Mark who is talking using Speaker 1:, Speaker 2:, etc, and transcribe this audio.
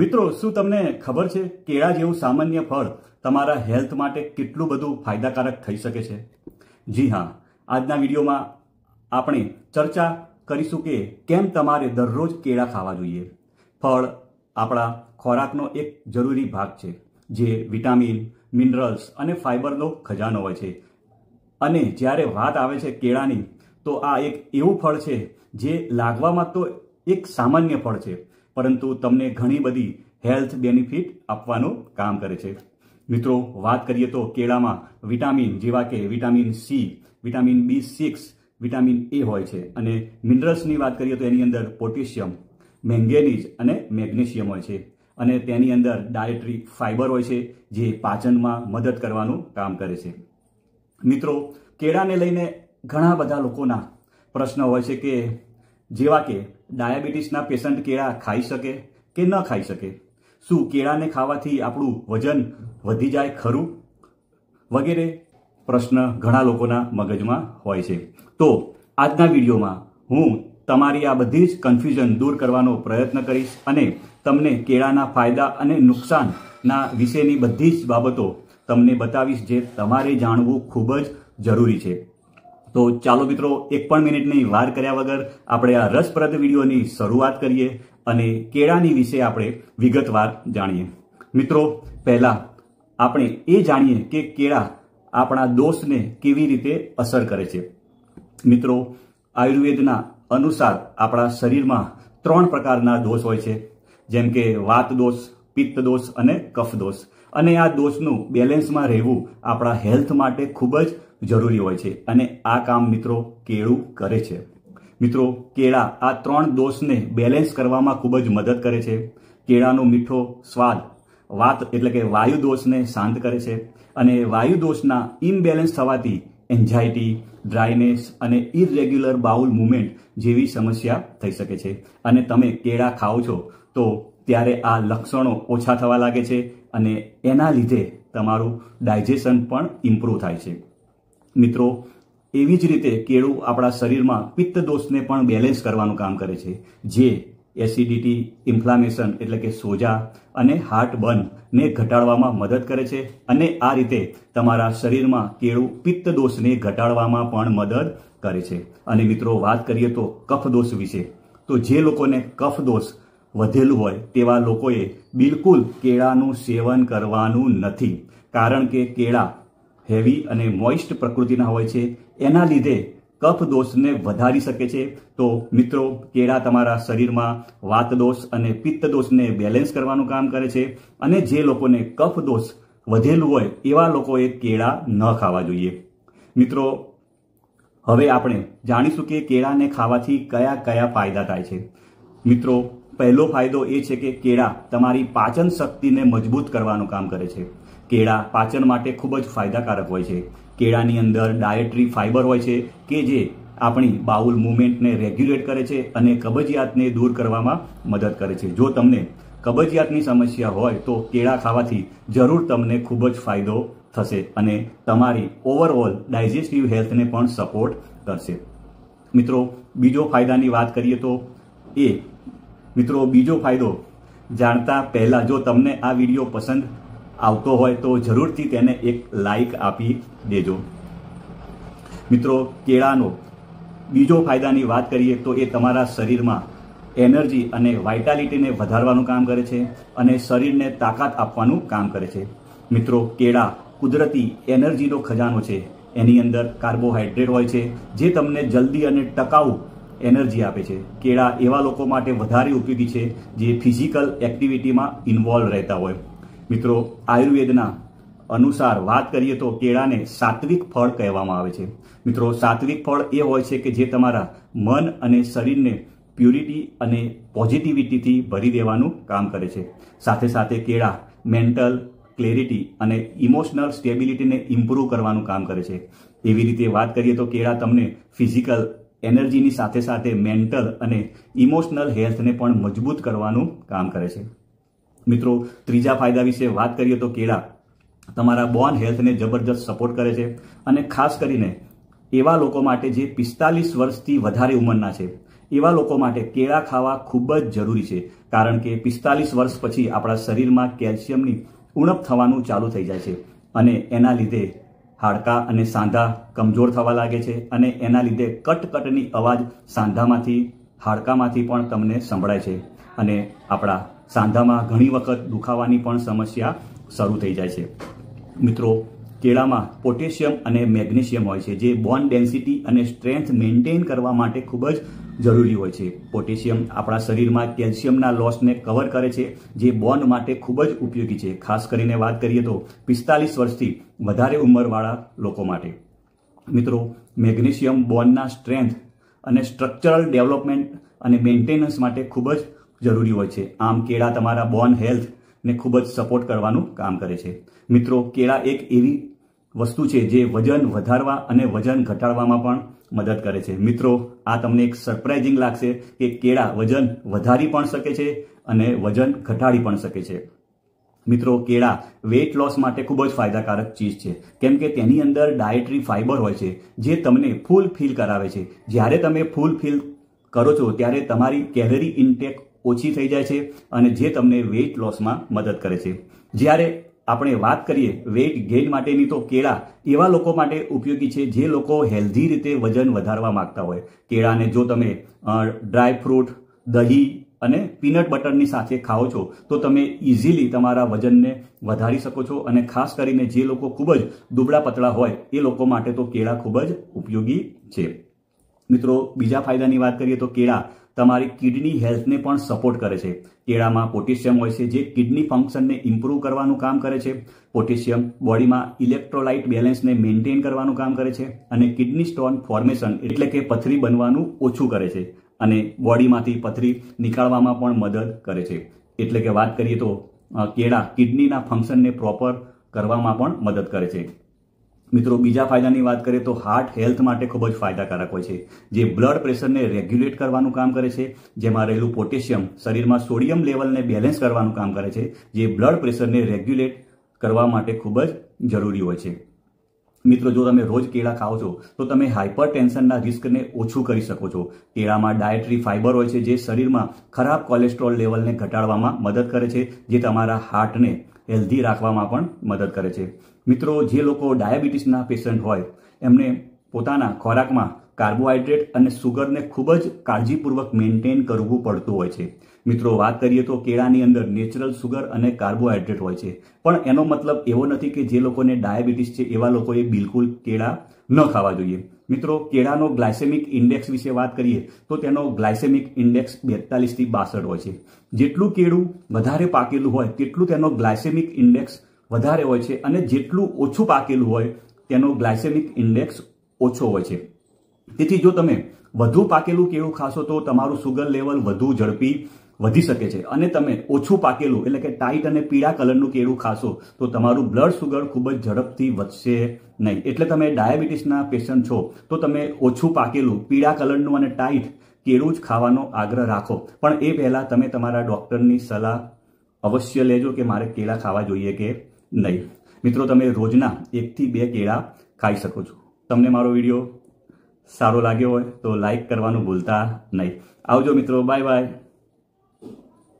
Speaker 1: મિત્રો શું તમને ખબર છે કેળા જેવું સામાન્ય ફળ તમારા હેલ્થ માટે કેટલું બધું ફાયદાકારક થઈ શકે છે જી હા આજના વિડીયોમાં આપણે ચર્ચા કરીશું કે કેમ તમારે દરરોજ કેળા ખાવા જોઈએ ફળ આપણા ખોરાકનો એક જરૂરી ભાગ છે જે વિટામિન મિનરલ્સ અને ફાઇબરનો ખજાનો હોય છે અને જ્યારે વાત આવે છે કેળાની તો આ એક એવું ફળ છે જે લાગવામાં તો એક સામાન્ય ફળ છે પરંતુ તમને ઘણી બધી હેલ્થ બેનિફિટ આપવાનું કામ કરે છે મિત્રો વાત કરીએ તો કેળામાં વિટામિન જેવા કે vitamin C vitamin B six vitamin A હોય છે અને મિનરલ્સની વાત કરીએ તો એની અંદર પોટેશિયમ મેંગેનીઝ અને મેગ્નેશિયમ હોય છે અને તેની અંદર ડાયટરી ફાઇબર હોય છે જે પાચનમાં મદદ કરવાનું કામ કરે છે મિત્રો કેળાને લઈને ઘણા બધા લોકોના પ્રશ્ન હોય છે કે જેવા કે ડાયાબિટીસના પેશન્ટ કેળા ખાઈ શકે કે ન ખાઈ શકે શું કેળાને ખાવાથી આપણું વજન વધી જાય ખરું વગેરે પ્રશ્ન ઘણા લોકોના મગજમાં હોય છે તો આજના વિડીયોમાં હું તમારી આ બધી જ કન્ફ્યુઝન દૂર કરવાનો પ્રયત્ન કરીશ અને તમને કેળાના ફાયદા અને નુકસાનના વિશેની બધી જ બાબતો તમને બતાવીશ જે તમારે જાણવું ખૂબ જ જરૂરી છે તો ચાલો મિત્રો એક પણ મિનિટની વાર કર્યા વગર આપણે આ રસપ્રદ વિડીયોની શરૂઆત કરીએ અને કેળાની વિશે આપણે વિગતવાર જાણીએ મિત્રો પહેલાં આપણે એ જાણીએ કે કેળા આપણા દોષને કેવી રીતે અસર કરે છે મિત્રો આયુર્વેદના અનુસાર આપણા શરીરમાં ત્રણ પ્રકારના દોષ હોય છે જેમ કે વાત દોષ પિત્ત દોષ અને કફ દોષ અને આ દોષનું બેલેન્સમાં રહેવું આપણા હેલ્થ માટે ખૂબ જ જરૂરી હોય છે અને આ કામ મિત્રો કેળું કરે છે મિત્રો કેળા આ ત્રણ દોષને બેલેન્સ કરવામાં ખૂબ જ મદદ કરે છે કેળાનો મીઠો સ્વાદ વાત એટલે કે વાયુ દોષને શાંત કરે છે અને વાયુ દોષના ઇમ્બેલેન્સ થવાથી એન્ઝાયટી ડ્રાયનેસ અને ઇરેગ્યુલર બાઉલ મુવમેન્ટ જેવી સમસ્યા થઈ શકે છે અને તમે કેળા ખાઓ છો તો ત્યારે આ લક્ષણો ઓછા થવા લાગે છે અને એના લીધે તમારું ડાયજેશન પણ ઇમ્પ્રૂવ થાય છે મિત્રો એવી જ રીતે કેળું આપણા શરીરમાં પિત્ત દોષને પણ બેલેન્સ કરવાનું કામ કરે છે જે એસિડિટી ઇન્ફ્લામેશન એટલે કે સોજા અને હાર્ટ બર્નને ઘટાડવામાં મદદ કરે છે અને આ રીતે તમારા શરીરમાં કેળું પિત્ત દોષને ઘટાડવામાં પણ મદદ કરે છે અને મિત્રો વાત કરીએ તો કફ દોષ વિશે તો જે લોકોને કફ દોષ વધેલું હોય તેવા લોકોએ બિલકુલ કેળાનું સેવન કરવાનું નથી કારણ કે કેળા હેવી અને મોઇસ્ટ પ્રકૃતિના હોય છે એના લીધે કફ દોષને વધારી શકે છે તો મિત્રો કેળા તમારા શરીરમાં વાત દોષ અને પિત્ત દોષને બેલેન્સ કરવાનું કામ કરે છે અને જે લોકોને કફ દોષ વધેલું હોય એવા લોકોએ કેળા ન ખાવા જોઈએ મિત્રો હવે આપણે જાણીશું કે કેળાને ખાવાથી કયા કયા ફાયદા થાય છે મિત્રો પહેલો ફાયદો એ છે કે કેળા તમારી પાચન શક્તિને મજબૂત કરવાનું કામ કરે છે કેળા પાચન માટે ખૂબ જ ફાયદાકારક હોય છે કેળાની અંદર ડાયટરી ફાઇબર હોય છે કે જે આપણી બાઉલ મુવમેન્ટને રેગ્યુલેટ કરે છે અને કબજિયાતને દૂર કરવામાં મદદ કરે છે જો તમને કબજિયાતની સમસ્યા હોય તો કેળા ખાવાથી જરૂર તમને ખૂબ જ ફાયદો થશે અને તમારી ઓવરઓલ ડાયજેસ્ટિવ હેલ્થને પણ સપોર્ટ કરશે મિત્રો બીજો ફાયદાની વાત કરીએ તો એ મિત્રો બીજો ફાયદો જાણતા પહેલાં જો તમને આ વિડીયો પસંદ આવતો હોય તો જરૂરથી તેને એક લાઈક આપી દેજો મિત્રો કેળાનો બીજો ફાયદાની વાત કરીએ તો એ તમારા શરીરમાં એનર્જી અને વાઇટાલિટીને વધારવાનું કામ કરે છે અને શરીરને તાકાત આપવાનું કામ કરે છે મિત્રો કેળા કુદરતી એનર્જીનો ખજાનો છે એની અંદર કાર્બોહાઈડ્રેટ હોય છે જે તમને જલ્દી અને ટકાઉ એનર્જી આપે છે કેળા એવા લોકો માટે વધારે ઉપયોગી છે જે ફિઝિકલ એક્ટિવિટીમાં ઇન્વોલ્વ રહેતા હોય મિત્રો આયુર્વેદના અનુસાર વાત કરીએ તો કેળાને સાત્વિક ફળ કહેવામાં આવે છે મિત્રો સાત્વિક ફળ એ હોય છે કે જે તમારા મન અને શરીરને પ્યુરિટી અને પોઝિટિવિટીથી ભરી દેવાનું કામ કરે છે સાથે સાથે કેળા મેન્ટલ ક્લેરિટી અને ઇમોશનલ સ્ટેબિલિટીને ઇમ્પ્રૂવ કરવાનું કામ કરે છે એવી રીતે વાત કરીએ તો કેળા તમને ફિઝિકલ એનર્જીની સાથે સાથે મેન્ટલ અને ઇમોશનલ હેલ્થને પણ મજબૂત કરવાનું કામ કરે છે મિત્રો ત્રીજા ફાયદા વિશે વાત કરીએ તો કેળા તમારા બોન હેલ્થને જબરજસ્ત સપોર્ટ કરે છે અને ખાસ કરીને એવા લોકો માટે જે પિસ્તાલીસ વર્ષથી વધારે ઉંમરના છે એવા લોકો માટે કેળા ખાવા ખૂબ જ જરૂરી છે કારણ કે પિસ્તાલીસ વર્ષ પછી આપણા શરીરમાં કેલ્શિયમની ઉણપ થવાનું ચાલુ થઈ જાય છે અને એના લીધે હાડકાં અને સાંધા કમજોર થવા લાગે છે અને એના લીધે કટકટની અવાજ સાંધામાંથી હાડકામાંથી પણ તમને સંભળાય છે અને આપણા સાંધામાં ઘણી વખત દુખાવાની પણ સમસ્યા શરૂ થઈ જાય છે મિત્રો કેળામાં પોટેશિયમ અને મેગ્નેશિયમ હોય છે જે બોન ડેન્સિટી અને સ્ટ્રેન્થ મેન્ટેન કરવા માટે ખૂબ જ જરૂરી હોય છે પોટેશિયમ આપણા શરીરમાં કેલ્શિયમના લોસને કવર કરે છે જે બોન્ડ માટે ખૂબ જ ઉપયોગી છે ખાસ કરીને વાત કરીએ તો પિસ્તાલીસ વર્ષથી વધારે ઉંમરવાળા લોકો માટે મિત્રો મેગ્નેશિયમ બોન્ડના સ્ટ્રેન્થ અને સ્ટ્રક્ચરલ ડેવલપમેન્ટ અને મેન્ટેનન્સ માટે ખૂબ જ જરૂરી હોય છે આમ કેળા તમારા બોન હેલ્થને ખૂબ જ સપોર્ટ કરવાનું કામ કરે છે મિત્રો કેળા એક એવી વસ્તુ છે જે વજન વધારવા અને વજન ઘટાડવામાં પણ મદદ કરે છે મિત્રો આ તમને એક સરપ્રાઇઝિંગ લાગશે કે કેળા વજન વધારી પણ શકે છે અને વજન ઘટાડી પણ શકે છે મિત્રો કેળા વેઇટ લોસ માટે ખૂબ જ ફાયદાકારક ચીજ છે કેમ કે તેની અંદર ડાયટરી ફાઇબર હોય છે જે તમને ફૂલ ફિલ કરાવે છે જ્યારે તમે ફૂલ ફિલ કરો છો ત્યારે તમારી કેલરી ઇન્ટેક ઓછી થઈ જાય છે અને જે તમને વેઇટ લોસમાં મદદ કરે છે જ્યારે આપણે વાત કરીએ વેઇટ ગેઇન માટેની તો કેળા એવા લોકો માટે ઉપયોગી છે જે લોકો હેલ્ધી રીતે વજન વધારવા માંગતા હોય કેળાને જો તમે ડ્રાય ફ્રૂટ દહીં અને પીનટ બટરની સાથે ખાઓ છો તો તમે ઇઝીલી તમારા વજનને વધારી શકો છો અને ખાસ કરીને જે લોકો ખૂબ જ દુબળા પતળા હોય એ લોકો માટે તો કેળા ખૂબ જ ઉપયોગી છે મિત્રો બીજા ફાયદાની વાત કરીએ તો કેળા તમારી કિડની હેલ્થને પણ સપોર્ટ કરે છે કેળામાં પોટેશિયમ હોય છે જે કિડની ફંક્શનને ઇમ્પ્રુવ કરવાનું કામ કરે છે પોટેશિયમ બોડીમાં ઇલેક્ટ્રોલાઇટ બેલેન્સને મેન્ટેન કરવાનું કામ કરે છે અને કિડની સ્ટોન ફોર્મેશન એટલે કે પથરી બનવાનું ઓછું કરે છે અને બોડીમાંથી પથરી નીકાળવામાં પણ મદદ કરે છે એટલે કે વાત કરીએ તો કેળા કિડનીના ફંક્શનને પ્રોપર કરવામાં પણ મદદ કરે છે મિત્રો બીજા ફાયદાની વાત કરીએ તો હાર્ટ હેલ્થ માટે ખૂબ જ ફાયદાકારક હોય છે જે બ્લડ પ્રેશરને રેગ્યુલેટ કરવાનું કામ કરે છે જેમાં રહેલું પોટેશિયમ શરીરમાં સોડિયમ લેવલને બેલેન્સ કરવાનું કામ કરે છે જે બ્લડ પ્રેશરને રેગ્યુલેટ કરવા માટે ખૂબ જ જરૂરી હોય છે મિત્રો જો તમે રોજ કેળા ખાઓ છો તો તમે હાઇપર ટેન્શનના રિસ્કને ઓછું કરી શકો છો કેળામાં ડાયટરી ફાઇબર હોય છે જે શરીરમાં ખરાબ કોલેસ્ટ્રોલ લેવલને ઘટાડવામાં મદદ કરે છે જે તમારા હાર્ટને હેલ્ધી રાખવામાં પણ મદદ કરે છે મિત્રો જે લોકો ડાયાબિટીસના પેશન્ટ હોય એમને પોતાના ખોરાકમાં કાર્બોહાઈડ્રેટ અને સુગરને ખૂબ જ કાળજીપૂર્વક મેન્ટેન કરવું પડતું હોય છે મિત્રો વાત કરીએ તો કેળાની અંદર નેચરલ સુગર અને કાર્બોહાઈડ્રેટ હોય છે પણ એનો મતલબ એવો નથી કે જે લોકોને ડાયાબિટીસ છે એવા લોકોએ બિલકુલ કેળા ન ખાવા જોઈએ મિત્રો કેળાનો ગ્લાયસેમિક ઇન્ડેક્સ વિશે વાત કરીએ તો તેનો ગ્લાયસેમિક ઇન્ડેક્સ બેતાલીસથી બાસઠ હોય છે જેટલું કેળું વધારે પાકેલું હોય તેટલું તેનો ગ્લાયસેમિક ઇન્ડેક્સ વધારે હોય છે અને જેટલું ઓછું પાકેલું હોય તેનો ગ્લાયસેમિક ઇન્ડેક્સ ઓછો હોય છે તેથી જો તમે વધુ પાકેલું કેળું ખાશો તો તમારું સુગર લેવલ વધુ ઝડપી વધી શકે છે અને તમે ઓછું પાકેલું એટલે કે ટાઈટ અને પીળા કલરનું કેળું ખાશો તો તમારું બ્લડ સુગર ખૂબ જ ઝડપથી વધશે નહીં એટલે તમે ડાયાબિટીસના પેશન્ટ છો તો તમે ઓછું પાકેલું પીળા કલરનું અને ટાઈટ કેળું જ ખાવાનો આગ્રહ રાખો પણ એ પહેલાં તમે તમારા ડૉક્ટરની સલાહ અવશ્ય લેજો કે મારે કેળા ખાવા જોઈએ કે નહીં મિત્રો તમે રોજના એકથી બે કેળા ખાઈ શકો છો તમને મારો વિડીયો સારો લાગ્યો હોય તો લાઈક કરવાનું ભૂલતા નહીં આવજો મિત્રો બાય બાય